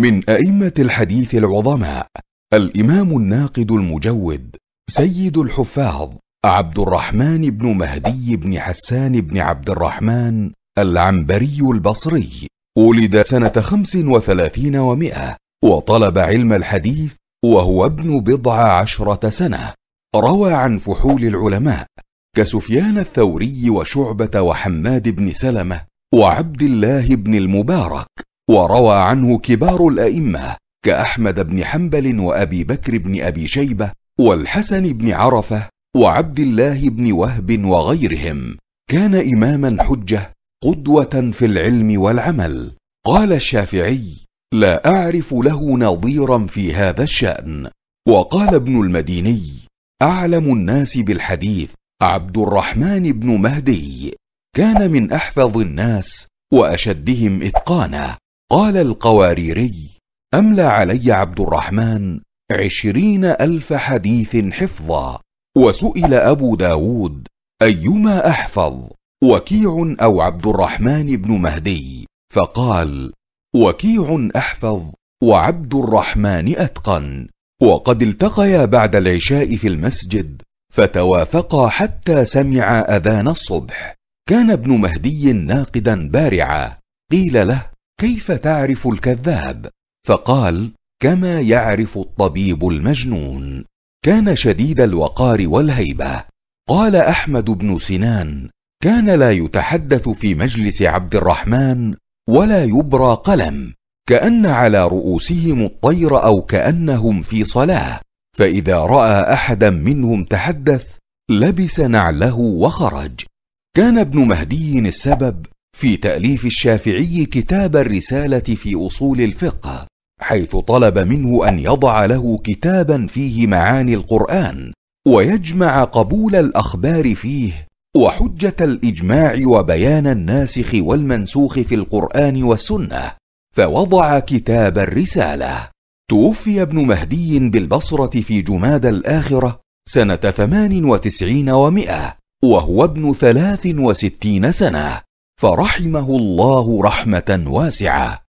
من أئمة الحديث العظماء الإمام الناقد المجود سيد الحفاظ عبد الرحمن بن مهدي بن حسان بن عبد الرحمن العنبري البصري ولد سنة خمس وثلاثين ومئة وطلب علم الحديث وهو ابن بضع عشرة سنة روى عن فحول العلماء كسفيان الثوري وشعبة وحماد بن سلمة وعبد الله بن المبارك وروى عنه كبار الائمه كاحمد بن حنبل وابي بكر بن ابي شيبه والحسن بن عرفه وعبد الله بن وهب وغيرهم كان اماما حجه قدوه في العلم والعمل قال الشافعي لا اعرف له نظيرا في هذا الشان وقال ابن المديني اعلم الناس بالحديث عبد الرحمن بن مهدي كان من احفظ الناس واشدهم اتقانا قال القواريري أملى علي عبد الرحمن عشرين ألف حديث حفظا وسئل أبو داود أيما أحفظ وكيع أو عبد الرحمن بن مهدي فقال وكيع أحفظ وعبد الرحمن أتقن وقد التقيا بعد العشاء في المسجد فتوافقا حتى سمع أذان الصبح كان ابن مهدي ناقدا بارعا قيل له كيف تعرف الكذاب فقال كما يعرف الطبيب المجنون كان شديد الوقار والهيبه قال احمد بن سنان كان لا يتحدث في مجلس عبد الرحمن ولا يبرى قلم كان على رؤوسهم الطير او كانهم في صلاه فاذا راى احدا منهم تحدث لبس نعله وخرج كان ابن مهدي السبب في تاليف الشافعي كتاب الرساله في اصول الفقه حيث طلب منه ان يضع له كتابا فيه معاني القران ويجمع قبول الاخبار فيه وحجه الاجماع وبيان الناسخ والمنسوخ في القران والسنه فوضع كتاب الرساله توفي ابن مهدي بالبصره في جماد الاخره سنه ثمان وتسعين ومئة وهو ابن ثلاث وستين سنه فرحمه الله رحمه واسعه